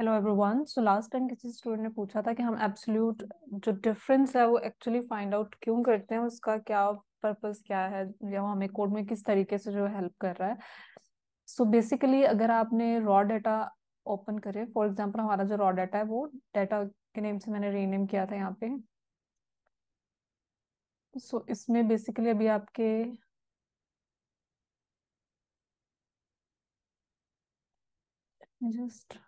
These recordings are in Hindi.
Hello everyone so last time किसी स्टूडेंट ने पूछा था कि हम एब्सोल्यूट जो डिफरेंस है वो एक्चुअली फाइंड आउट क्यों करते हैं उसका क्या पर्पस क्या है या वो हमें कोड में किस तरीके से जो हेल्प कर रहा है सो so बेसिकली अगर आपने रॉ डाटा ओपन करे फॉर एग्जाम्पल हमारा जो रॉ डाटा है वो डाटा के नेम से मैंने रीनेम किया था यहाँ पे सो so, इसमें बेसिकली अभी आपके जस्ट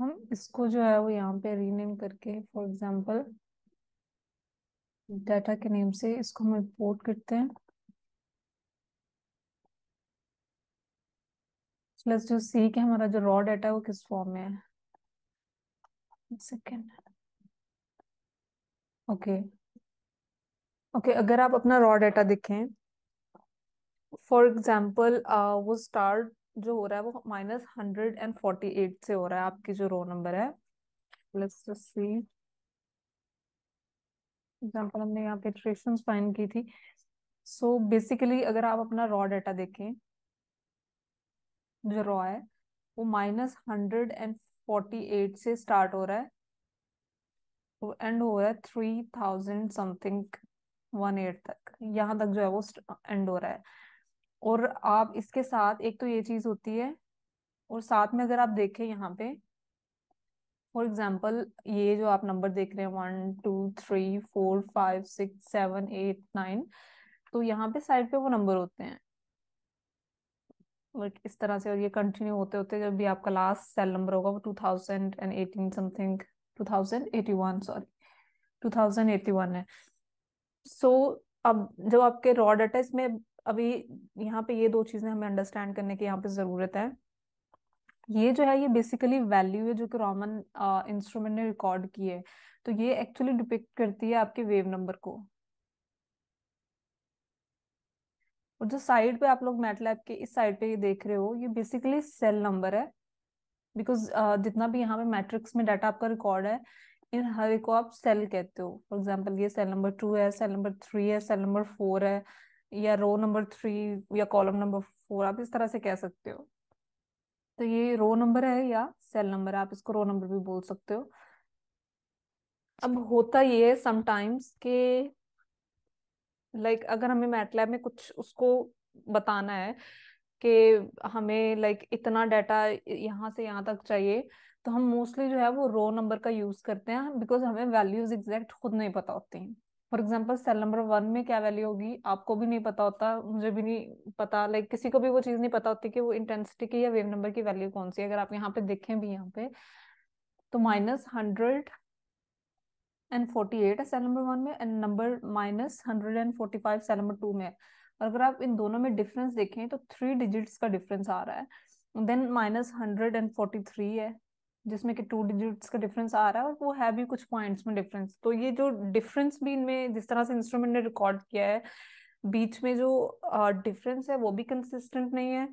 हम इसको जो है वो यहाँ पे रीनेम करके फॉर एग्जांपल डाटा के नेम से इसको हम इम्पोर्ट करते हैं प्लस जो सी के हमारा जो रॉ डाटा है वो किस फॉर्म में है सेकेंड ओके ओके अगर आप अपना रॉ डाटा देखें फॉर एग्जाम्पल uh, वो स्टार्ट जो हो रहा है वो minus hundred and forty eight से हो रहा है आपकी जो रो नंबर है लेट्स सी एग्जांपल हमने यहाँ पे ट्रेशन फाइन की थी सो so, बेसिकली अगर आप अपना रॉ डाटा देखें जो रॉ है वो minus hundred and forty eight से स्टार्ट हो रहा है वो तो एंड हो रहा है three thousand something one eight तक यहाँ तक जो है वो एंड हो रहा है और आप इसके साथ एक तो ये चीज होती है और साथ में अगर आप देखें यहाँ पे फॉर एग्जाम्पल ये जो आप नंबर देख रहे हैं one two three four five six seven eight nine तो यहाँ पे साइड पे वो नंबर होते हैं लाइक इस तरह से और ये कंटिन्यू होते होते जब भी आपका लास्ट सेल नंबर होगा वो two thousand and eighteen something two thousand eighty one sorry two thousand eighty one है सो so, अब जब आपके रॉ डाटा इसमें अभी यहाँ पे ये दो चीजें हमें अंडरस्टैंड करने की यहाँ पे जरूरत है ये जो है ये बेसिकली वैल्यू है जो कि रोमन इंस्ट्रूमेंट ने रिकॉर्ड की है तो ये एक्चुअली डिपिक्ट करती है आपके वेव नंबर को और जो साइड पे आप लोग मैटलैब के इस साइड पे ये देख रहे हो ये बेसिकली सेल नंबर है बिकॉज uh, जितना भी यहाँ पे मैट्रिक्स में डाटा आपका रिकॉर्ड है इन हर एक को आप सेल कहते हो फॉर एग्जाम्पल ये सेल नंबर टू है सेल नंबर थ्री है सेल नंबर फोर है या रो नंबर थ्री या कॉलम नंबर फोर आप इस तरह से कह सकते हो तो ये रो नंबर है या सेल नंबर है आप इसको रो नंबर भी बोल सकते हो अब होता ये है समटाइम्स के लाइक like, अगर हमें मैटलैब में कुछ उसको बताना है कि हमें लाइक like, इतना डाटा यहाँ से यहाँ तक चाहिए तो हम मोस्टली जो है वो रो नंबर का यूज करते हैं बिकॉज हमें वैल्यूज एग्जैक्ट खुद नहीं पता होती हैं for example cell number one में क्या वैल्यू होगी आपको भी नहीं पता होता मुझे भी नहीं पता लाइक like, किसी को भी वो चीज़ नहीं पता होती कि वो इंटेंसिटी की या वेव नंबर की वैल्यू कौन सी है अगर आप यहाँ पे देखें भी यहाँ पे तो minus hundred and forty eight है सेल नंबर वन में and number minus hundred and forty five cell number two में और अगर आप इन दोनों में डिफरेंस देखें तो थ्री डिजिट्स का डिफरेंस आ रहा है then minus hundred and forty three है जिसमें कि टू डिजिट्स का डिफरेंस आ रहा है और वो है भी कुछ पॉइंट्स में डिफरेंस तो ये जो डिफरेंस भी इनमें जिस तरह से इंस्ट्रूमेंट ने रिकॉर्ड किया है बीच में जो डिफरेंस है वो भी कंसिस्टेंट नहीं है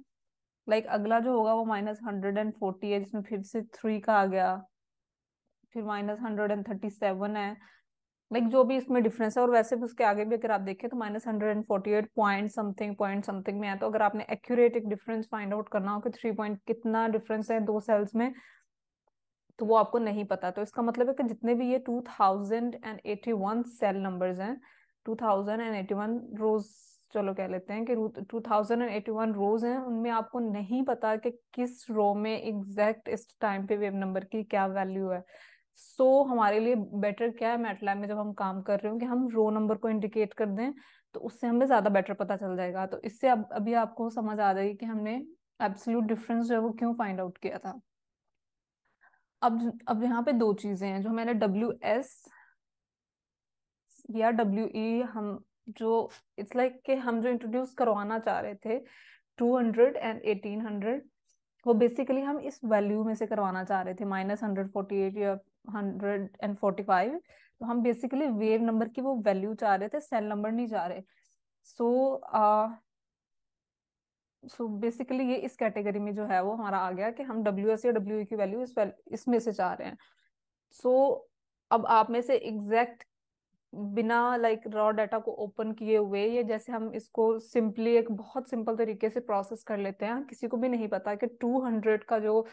लाइक like, अगला जो होगा वो माइनस हंड्रेड एंड फोर्टी है जिसमें फिर से थ्री का आ गया फिर minus hundred and thirty seven है लाइक like, जो भी इसमें डिफरेंस है और वैसे भी उसके आगे भी अगर आप देखें तो minus hundred and forty eight point something point something में है तो अगर आपने एक्यूरेट एक डिफरेंस फाइंड आउट करना हो कि थ्री पॉइंट कितना डिफरेंस है दो सेल्स में तो वो आपको नहीं पता तो इसका मतलब है कि जितने भी ये two thousand and eighty one cell number हैं वन रोज चलो कह लेते हैं कि वन रोज हैं उनमें आपको नहीं पता कि किस रो में एग्जैक्ट इस टाइम पे वेव नंबर की क्या वैल्यू है सो so, हमारे लिए बेटर क्या है मेटलैब में जब हम काम कर रहे हो कि हम रो नंबर को इंडिकेट कर दें तो उससे हमें ज़्यादा बेटर पता चल जाएगा तो इससे अब अभी आपको समझ आ जाएगी कि हमने एब्सोल्यूट डिफरेंस जो है वो क्यों फाइंड आउट किया था अब अब यहाँ पे दो चीजें हैं जो मैंने डब्ल्यू एस या डब्ल्यू ई e हम जो इट्स लाइक like के हम जो इंट्रोड्यूस करवाना चाह रहे थे two hundred and eighteen hundred वो बेसिकली हम इस वैल्यू में से करवाना चाह रहे थे माइनस हंड्रेड फोर्टी एट या हंड्रेड एंड फोर्टी फाइव तो हम बेसिकली वेव नंबर की वो वैल्यू चाह रहे थे सेल नंबर नहीं चाह रहे so so, uh, so basically ये इस कैटेगरी में जो है वो हमारा आ गया कि हम डब्ल्यू एस या डब्ल्यू e की वैल्यू इस इसमें से चाह रहे हैं सो so, अब आप में से एग्जैक्ट बिना लाइक रॉ डाटा को ओपन किए हुए ये जैसे हम इसको सिंपली एक बहुत सिंपल तरीके से प्रोसेस कर लेते हैं किसी को भी नहीं पता कि 200 का जो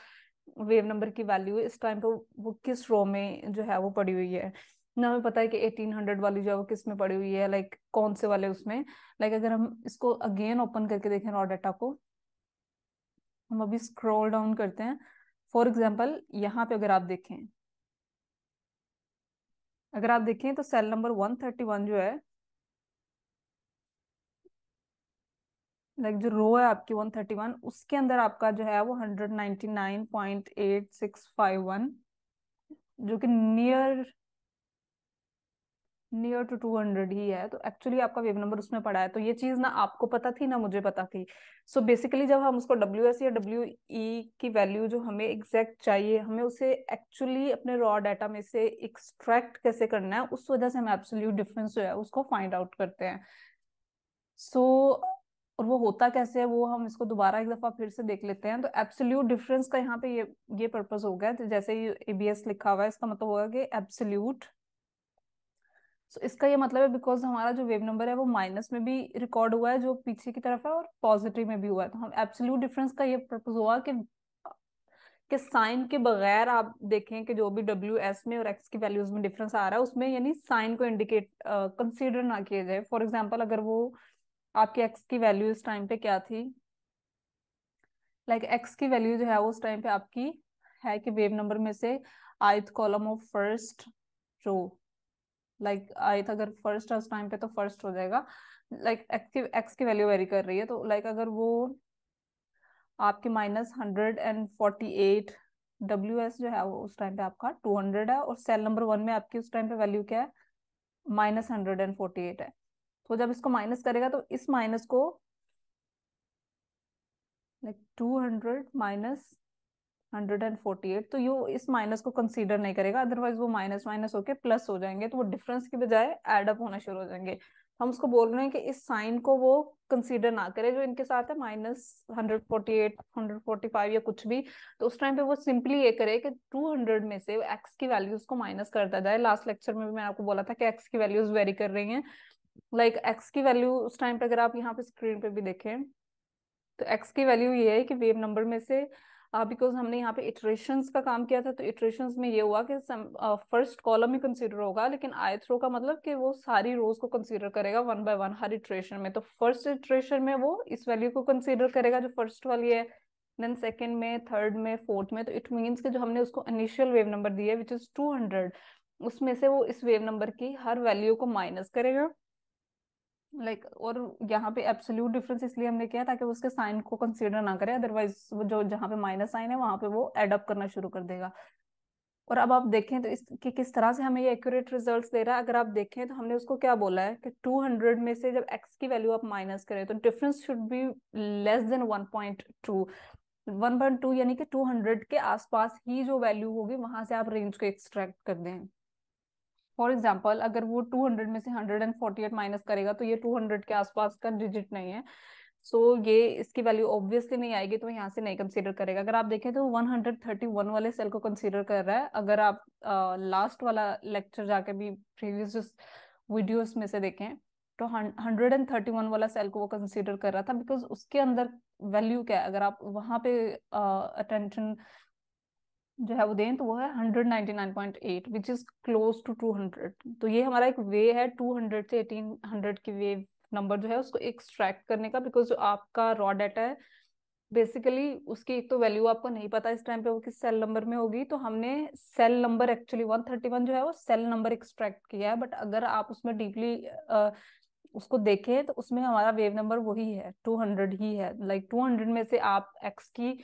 वेव नंबर की वैल्यू इस टाइम पर वो किस रो में जो है वो पड़ी हुई है ना हमें पता है कि 1800 वाली जो है वो किस में पड़ी हुई है लाइक कौन से वाले उसमें लाइक अगर हम इसको अगेन ओपन करके देखें रॉ डाटा को हम अभी स्क्रॉल डाउन करते हैं फॉर एग्जाम्पल यहाँ पे अगर आप देखें अगर आप देखें तो सेल नंबर 131 जो है लाइक जो रो है आपकी 131 उसके अंदर आपका जो है वो 199.8651 जो कि near near to two hundred ही है तो एक्चुअली आपका वेव नंबर उसमें पड़ा है तो ये चीज ना आपको पता थी ना मुझे पता थी सो so बेसिकली जब हम उसको डब्ल्यू एस या डब्ल्यू ई e की वैल्यू जो हमें एग्जैक्ट चाहिए हमें उसे एक्चुअली अपने रॉ डाटा में से एक्सट्रैक्ट कैसे करना है उस वजह से हम एब्सोल्यूट डिफरेंस जो है उसको फाइंड आउट करते हैं सो so, और वो होता कैसे है वो हम इसको दोबारा एक दफा फिर से देख लेते हैं तो एब्सोल्यूट डिफरेंस का यहाँ पे ये ये पर्पज हो गया जैसे एबीएस लिखा हुआ है इसका मतलब होगा कि एब्सोल्यूट सो so, इसका ये मतलब है बिकॉज हमारा जो वेव नंबर है वो माइनस में भी रिकॉर्ड हुआ है जो पीछे की तरफ है और पॉजिटिव में भी हुआ है तो हम एब्सोल्यूट डिफरेंस का ये प्रपोज हुआ कि के साइन के बगैर आप देखें कि जो भी डब्ल्यू एस में और एक्स की वैल्यूज में डिफरेंस आ रहा है उसमें यानी साइन को इंडिकेट कंसिडर uh, ना किया जाए फॉर एग्जाम्पल अगर वो आपके एक्स की वैल्यू इस टाइम पे क्या थी लाइक like, एक्स की वैल्यू जो है वो उस टाइम पे आपकी है कि वेव नंबर में से ith column of first row like I था अगर फर्स्ट है उस टाइम पे तो फर्स्ट हो जाएगा लाइक एक्स एक्स की वैल्यू वेरी कर रही है तो लाइक अगर वो आपके minus hundred and forty eight W S जो है वो उस टाइम पे आपका टू हंड्रेड है और सेल नंबर वन में आपकी उस टाइम पे वैल्यू क्या है minus hundred and forty eight है तो जब इसको माइनस करेगा तो इस माइनस को like two hundred minus hundred and forty eight तो यू इस माइनस को कंसीडर नहीं करेगा अदरवाइज वो माइनस माइनस होके प्लस हो जाएंगे तो वो डिफरेंस की बजाय एडअप होना शुरू हो जाएंगे हम उसको बोल रहे हैं कि इस साइन को वो कंसीडर ना करे जो इनके साथ है minus hundred forty eight hundred forty five या कुछ भी तो उस टाइम पे वो सिंपली ये करे कि टू हंड्रेड में से एक्स की वैल्यूज को माइनस करता जाए लास्ट लेक्चर में भी मैंने आपको बोला था कि एक्स की वैल्यूज वेरी कर रही हैं लाइक like, एक्स की वैल्यू उस टाइम पे अगर आप यहाँ पे स्क्रीन पे भी देखें तो एक्स की वैल्यू ये है कि वेव नंबर में से बिकॉज uh, हमने यहाँ पे इटरेशन का काम किया था तो इटरेशन में ये हुआ कि फर्स्ट कॉलम uh, ही कंसिडर होगा लेकिन आई थ्रो का मतलब कि वो सारी रोज को कंसिडर करेगा वन बाय वन हर इटरेशन में तो फर्स्ट इटरेशन में वो इस वैल्यू को कंसिडर करेगा जो फर्स्ट वाली है देन सेकेंड में थर्ड में फोर्थ में तो इट मीन्स कि जो हमने उसको इनिशियल वेव नंबर दिया है विच इज टू हंड्रेड उसमें से वो इस वेव नंबर की हर वैल्यू को माइनस करेगा लाइक like, और यहाँ पे एब्सोल्यूट डिफरेंस इसलिए हमने किया ताकि उसके साइन को कंसीडर ना करे अदरवाइज वो जो जहाँ पे माइनस साइन है वहां पे वो एडअप करना शुरू कर देगा और अब आप देखें तो इस कि किस तरह से हमें ये एक्यूरेट रिजल्ट्स दे रहा है अगर आप देखें तो हमने उसको क्या बोला है कि 200 में से जब एक्स की वैल्यू आप माइनस करें तो difference should be less than 1.2 1.2 यानी कि 200 के आसपास ही जो वैल्यू होगी वहां से आप रेंज को एक्सट्रैक्ट कर दें फॉर एग्जाम्पल अगर वो टू हंड्रेड में से hundred and forty eight minus करेगा तो ये टू हंड्रेड के आसपास का डिजिट नहीं है सो so, ये इसकी वैल्यू ऑब्वियसली नहीं आएगी तो यहाँ से नहीं कंसीडर करेगा अगर आप देखें तो वन हंड्रेड थर्टी वन वाले सेल को कंसीडर कर रहा है अगर आप लास्ट uh, वाला लेक्चर जाके भी प्रीवियस वीडियोस में से देखें तो हंड्रेड एंड थर्टी वन वाला सेल को वो कंसीडर कर रहा था बिकॉज उसके अंदर वैल्यू क्या है अगर आप वहां पे अटेंशन uh, जो है वो दें तो वो है 199.8 विच इज क्लोज टू 200 तो ये हमारा एक वे है 200 से 1800 की वेव नंबर जो है उसको एक्सट्रैक्ट करने का बिकॉज जो आपका रॉ डाटा है बेसिकली उसकी एक तो वैल्यू आपको नहीं पता इस टाइम पे वो किस सेल नंबर में होगी तो हमने cell number actually one thirty one जो है वो सेल नंबर एक्सट्रैक्ट किया है बट अगर आप उसमें डीपली उसको देखें तो उसमें हमारा वेव नंबर वही है टू हंड्रेड ही है लाइक टू हंड्रेड में से आप एक्स की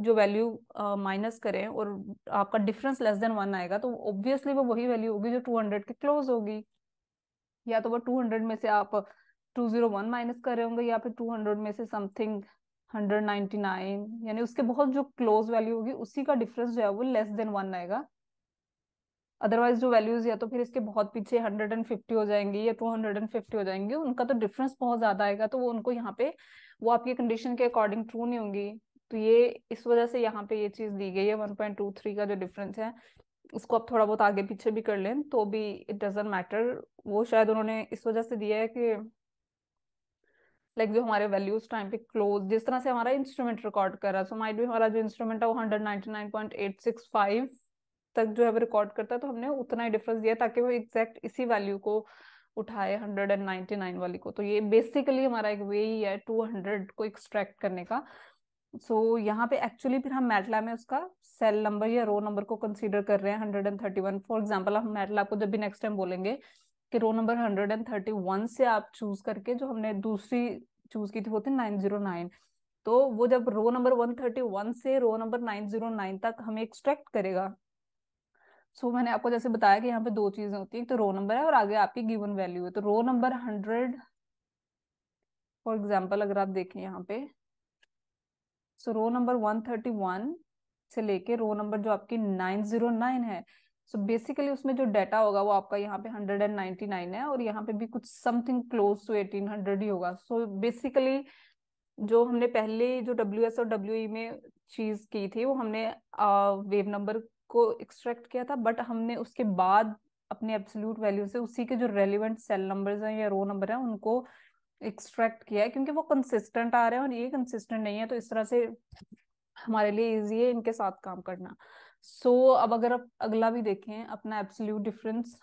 जो वैल्यू माइनस uh, करें और आपका डिफरेंस लेस देन वन आएगा तो ऑब्वियसली वो वही वैल्यू होगी जो टू हंड्रेड के क्लोज होगी या तो वो टू हंड्रेड में से आप टू जीरो वन माइनस कर रहे होंगे या फिर टू हंड्रेड में से समथिंग हंड्रेड नाइनटी नाइन यानी उसके बहुत जो क्लोज वैल्यू होगी उसी का डिफरेंस जो है वो लेस देन वन आएगा अदरवाइज जो वैल्यूज या तो फिर इसके बहुत पीछे हंड्रेड एंड फिफ्टी हो जाएंगी या टू हंड्रेड एंड फिफ्टी हो जाएंगी उनका तो डिफरेंस बहुत ज्यादा आएगा तो वो उनको यहाँ पे वो आपकी कंडीशन के अकॉर्डिंग ट्रू नहीं होंगी तो ये इस वजह से यहाँ पे ये चीज दी गई है थ्री का जो डिफरेंस है उसको आप थोड़ा बहुत आगे पीछे भी कर लें तो भी इट डजेंट मैटर वो शायद उन्होंने इस वजह से दिया है कि लाइक like, जो हमारे वैल्यूज टाइम पे क्लोज जिस तरह से हमारा इंस्ट्रूमेंट रिकॉर्ड कर रहा है सो माइट भी हमारा जो इंस्ट्रूमेंट है वो hundred ninety nine point eight six five तक जो है वो रिकॉर्ड करता है तो हमने उतना ही डिफरेंस दिया ताकि वो एग्जैक्ट इसी वैल्यू को उठाए हंड्रेड एंड नाइनटी नाइन वाली को तो ये बेसिकली हमारा एक वे ही है टू हंड्रेड को एक्सट्रैक्ट करने का सो so, यहाँ पे एक्चुअली फिर हम मैटला में उसका सेल नंबर या रो नंबर को कंसीडर कर रहे हैं hundred and thirty one for example हम मैटला को जब भी नेक्स्ट टाइम बोलेंगे कि row number hundred and thirty one से आप चूज करके जो हमने दूसरी चूज की थी वो थी नाइन जीरो नाइन तो वो जब row number one thirty one से row number nine zero nine तक हमें एक्सट्रैक्ट करेगा सो so, मैंने आपको जैसे बताया कि यहाँ पे दो चीजें होती है एक तो रो नंबर है और आगे आपकी गिवन वैल्यू है तो row number hundred for example अगर आप देखें यहाँ पे सो रो नंबर 131 से लेके रो नंबर जो आपकी 909 है सो so बेसिकली उसमें जो डाटा होगा वो आपका यहाँ पे 199 है और यहाँ पे भी कुछ समथिंग क्लोज टू 1800 ही होगा सो so बेसिकली जो हमने पहले जो डब्ल्यू एस और डब्ल्यू e में चीज की थी वो हमने वेव uh, नंबर को एक्सट्रैक्ट किया था बट हमने उसके बाद अपने एब्सोल्यूट वैल्यू से उसी के जो रेलिवेंट सेल नंबर्स हैं या रो नंबर हैं उनको एक्सट्रैक्ट किया है क्योंकि वो कंसिस्टेंट आ रहे हैं और ये कंसिस्टेंट नहीं है तो इस तरह से हमारे लिए इजी है इनके साथ काम करना सो so, अब अगर आप अगला भी देखें अपना एब्सोल्यूट डिफरेंस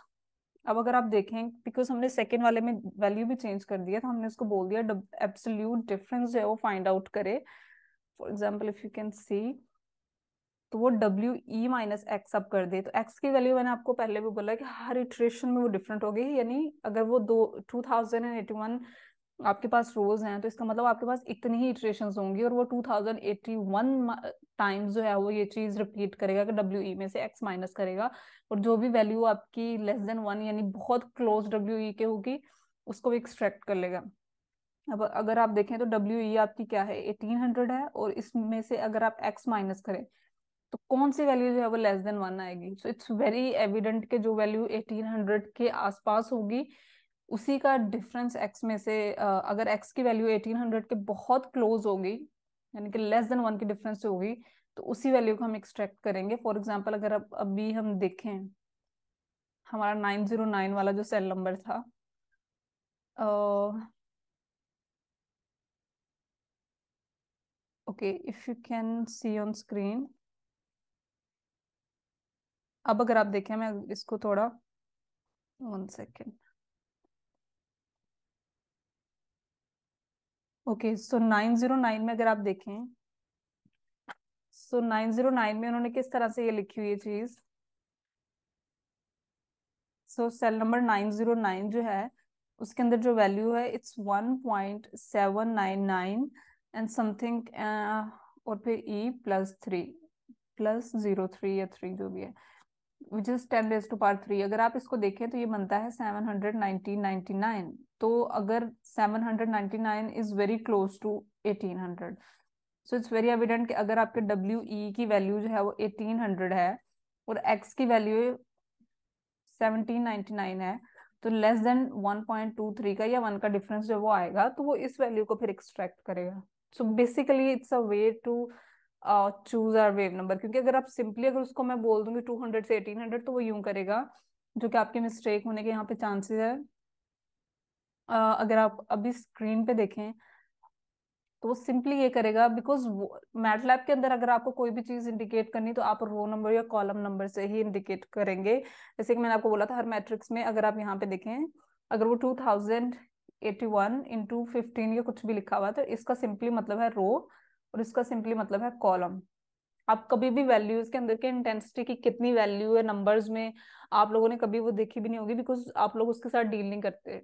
अब अगर आप देखें बिकॉज हमने सेकेंड वाले में वैल्यू भी चेंज कर दिया तो हमने उसको बोल दिया एब्सोल्यूट डिफरेंस जो है वो फाइंड आउट करे for example if you can see तो वो W E minus X up कर दे तो एक्स की वैल्यू मैंने आपको पहले भी बोला कि हर इटरेशन में वो डिफरेंट होगी यानी अगर वो दो two thousand and eighty one आपके पास रोज हैं तो इसका मतलब आपके पास इतनी ही इटरेशन होंगी और वो वन टाइम्स जो है वो ये चीज रिपीट करेगा कि डब्ल्यू ई e में से एक्स माइनस करेगा और जो भी वैल्यू आपकी लेस देन वन यानी बहुत क्लोज डब्ल्यू ई के होगी उसको भी एक्सट्रैक्ट कर लेगा अब अगर आप देखें तो डब्ल्यू ई e आपकी क्या है एटीन हंड्रेड है और इसमें से अगर आप एक्स माइनस करें तो कौन सी वैल्यू जो है वो लेस देन वन आएगी सो इट्स वेरी एविडेंट के जो वैल्यू एटीन हंड्रेड के आसपास होगी उसी का डिफरेंस एक्स में से अगर एक्स की वैल्यू 1800 के बहुत क्लोज होगी यानी कि लेस देन वन की डिफरेंस होगी तो उसी वैल्यू को हम एक्सट्रैक्ट करेंगे फॉर एग्जाम्पल अगर अब अभी हम देखें हमारा 909 वाला जो सेल नंबर था okay if you can see on screen अब अगर आप देखें मैं इसको थोड़ा one second okay so nine zero nine में अगर आप देखें सो नाइन जीरो नाइन में उन्होंने किस तरह से ये लिखी हुई है चीज so cell number nine zero nine जो है उसके अंदर जो वैल्यू है it's one point seven nine nine and something और फिर E plus three plus zero three या थ्री जो भी है which is ten raise to power three अगर आप इसको देखें तो ये बनता है seven hundred nineteen ninety nine तो अगर seven hundred ninety nine is very close to eighteen hundred so it's very evident कि अगर आपके डब्ल्यू ई e की वैल्यू जो है वो एटीन हंड्रेड है और एक्स की वैल्यू सेवनटीन नाइनटी नाइन है तो less than one point two three का या वन का डिफरेंस जो वो आएगा तो वो इस वैल्यू को फिर एक्सट्रैक्ट करेगा so basically it's a way to choose our wave number क्योंकि अगर आप सिंपली अगर उसको मैं बोल दूंगी टू हंड्रेड से एटीन हंड्रेड तो वो यूं करेगा जो कि आपके मिस्टेक होने के यहाँ पे चांसेस है uh, अगर आप अभी स्क्रीन पे देखें तो वो सिंपली ये करेगा बिकॉज मैटलैब के अंदर अगर आपको कोई भी चीज इंडिकेट करनी तो आप रो नंबर या कॉलम नंबर से ही इंडिकेट करेंगे जैसे कि मैंने आपको बोला था हर मैट्रिक्स में अगर आप यहाँ पे देखें अगर वो two thousand eighty one into fifteen या कुछ भी लिखा हुआ तो इसका सिंपली मतलब है रो और इसका सिंपली मतलब है कॉलम आप कभी भी वैल्यूज के अंदर के इंटेंसिटी की कितनी वैल्यू है नंबर्स में आप लोगों ने कभी वो देखी भी नहीं होगी बिकॉज आप लोग उसके साथ डील नहीं करते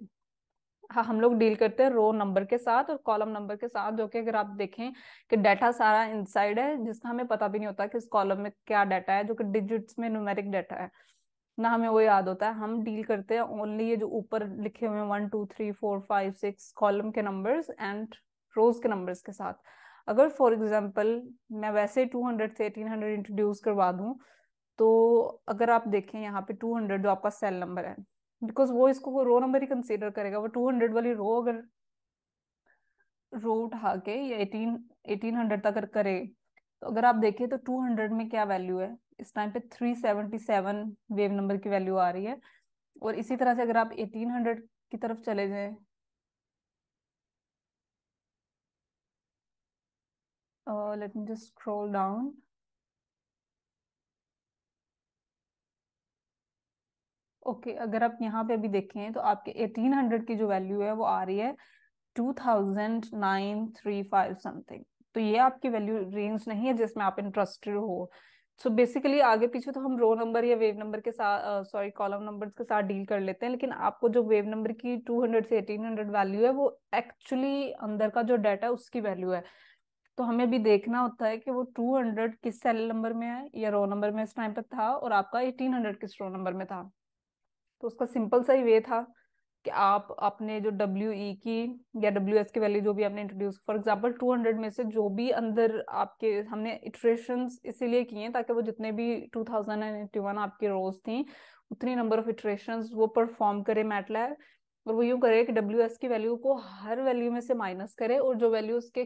हाँ हम लोग डील करते हैं रो नंबर के साथ और कॉलम नंबर के साथ जो कि अगर आप देखें कि डाटा सारा इनसाइड है जिसका हमें पता भी नहीं होता कि इस कॉलम में क्या डाटा है जो कि डिजिट्स में न्यूमेरिक डाटा है ना हमें वो याद होता है हम डील करते हैं ओनली ये जो ऊपर लिखे हुए one two three four five six column के नंबर्स एंड रोज के नंबर्स के साथ अगर फॉर एग्जाम्पल मैं वैसे टू हंड्रेड से एटीन हंड्रेड इंट्रोड्यूस करवा दूँ तो अगर आप देखें यहाँ पे टू हंड्रेड जो आपका सेल नंबर है बिकॉज वो इसको वो रो नंबर ही कंसिडर करेगा वो टू हंड्रेड वाली रो अगर रो उठा के या एटीन एटीन हंड्रेड तक अगर करे तो अगर आप देखें तो टू हंड्रेड में क्या वैल्यू है इस टाइम पे three seventy seven wave number की वैल्यू आ रही है और इसी तरह से अगर आप एटीन हंड्रेड की तरफ चले जाएं Uh, let me just scroll down. Okay okay, अगर आप यहाँ पे अभी देखें तो आपके 1800 की जो वैल्यू है वो आ रही है 2935 समथिंग तो ये आपकी वैल्यू रेंज नहीं है जिसमें आप इंटरेस्टेड हो सो so बेसिकली आगे पीछे तो हम रो नंबर या वेव नंबर के साथ सॉरी कॉलम नंबर के साथ डील कर लेते हैं लेकिन आपको जो वेव नंबर की 200 से 1800 वैल्यू है वो एक्चुअली अंदर का जो डाटा है उसकी वैल्यू है तो हमें भी देखना होता है कि वो टू हंड्रेड किस सेल नंबर में है या रो नंबर में इस टाइम पर था और आपका एटीन हंड्रेड किस रो नंबर में था तो उसका सिंपल सा ही वे था कि आप अपने जो डब्ल्यू ई e की या डब्ल्यू एस की वैल्यू जो भी आपने introduce for example two hundred में से जो भी अंदर आपके हमने इटरेशन इसीलिए किए हैं ताकि वो जितने भी two thousand and eighty one आपकी रोज थी उतनी नंबर ऑफ इटरेशन वो परफॉर्म करे मैटलैब और वो यूँ करे कि डब्ल्यू एस की वैल्यू को हर वैल्यू में से माइनस करे और जो वैल्यू उसके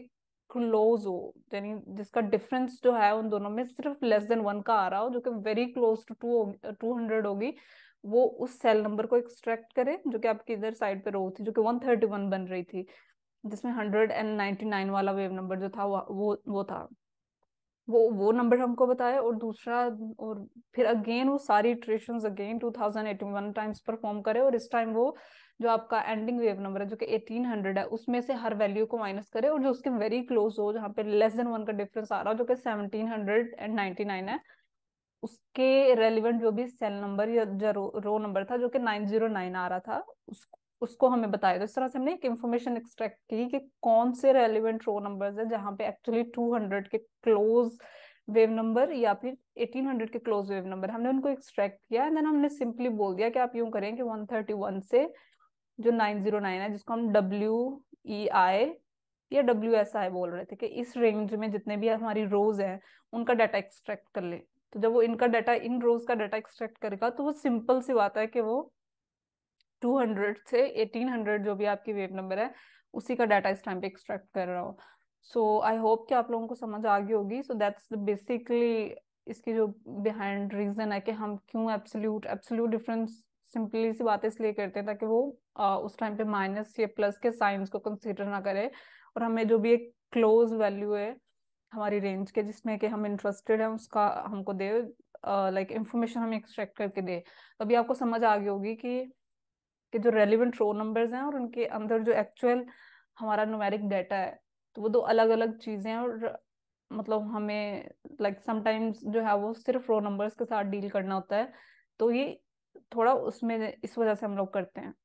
क्लोज हो यानी जिसका डिफरेंस जो है उन दोनों में सिर्फ लेस देन वन का आ रहा हो जो कि very close to to two hundred होगी वो उस सेल नंबर को एक्सट्रैक्ट करें जो कि आपकी इधर साइड पे रो थी जो कि वन थर्टी वन बन रही थी जिसमें हंड्रेड एंड नाइन्टी नाइन वाला वेव नंबर जो था वो वो था वो वो नंबर हमको बताया और दूसरा और फिर अगेन वो सारी इटरेशन अगेन 2081 टाइम्स परफॉर्म करे और इस टाइम वो जो आपका एंडिंग वेव नंबर है जो कि 1800 है उसमें से हर वैल्यू को माइनस करे और जो उसके वेरी क्लोज हो जहाँ पे लेस देन वन का डिफरेंस आ रहा हो जो कि 1799 है उसके रेलिवेंट जो भी सेल नंबर या जो रो, रो नंबर था जो कि 909 आ रहा था उस उसको हमें बताया तो इस तरह से हमने एक इन्फॉर्मेशन एक्सट्रैक्ट की कि कौन से रेलिवेंट रो नंबर्स है जहाँ पे एक्चुअली 200 के क्लोज वेव नंबर या फिर 1800 के क्लोज वेव नंबर हमने उनको एक्सट्रैक्ट किया एंड देन हमने सिंपली बोल दिया कि आप यूं करें कि 131 से जो 909 है जिसको हम डब्ल्यू ई आई या डब्ल्यू एस आई बोल रहे थे कि इस रेंज में जितने भी हमारी रोज हैं उनका डाटा एक्सट्रैक्ट कर ले तो जब वो इनका डाटा इन रोज का डाटा एक्सट्रैक्ट करेगा तो वो सिंपल सी बात है कि वो 200 से 1800 जो भी आपकी वेब नंबर है उसी का डाटा इस टाइम पे एक्सट्रैक्ट कर रहा हो सो आई होप कि आप लोगों को समझ आ गई होगी सो दैट्स द बेसिकली इसकी जो बिहाइंड रीजन है कि हम क्यों एब्सोल्यूट एब्सोल्यूट डिफरेंस सिंपली सी बात इसलिए करते हैं ताकि वो आ, उस टाइम पे माइनस या प्लस के साइंस को कंसिडर ना करे और हमें जो भी एक क्लोज वैल्यू है हमारी रेंज के जिसमें कि हम इंटरेस्टेड हैं उसका हमको दे लाइक uh, इंफॉर्मेशन like, हमें एक्सट्रैक्ट करके दे अभी आपको समझ आ गई होगी कि के जो रेलिवेंट रो नंबर्स हैं और उनके अंदर जो एक्चुअल हमारा न्यूमेरिक डाटा है तो वो दो अलग अलग चीज़ें हैं और मतलब हमें लाइक like, समटाइम्स जो है वो सिर्फ रो नंबर्स के साथ डील करना होता है तो ये थोड़ा उसमें इस वजह से हम लोग करते हैं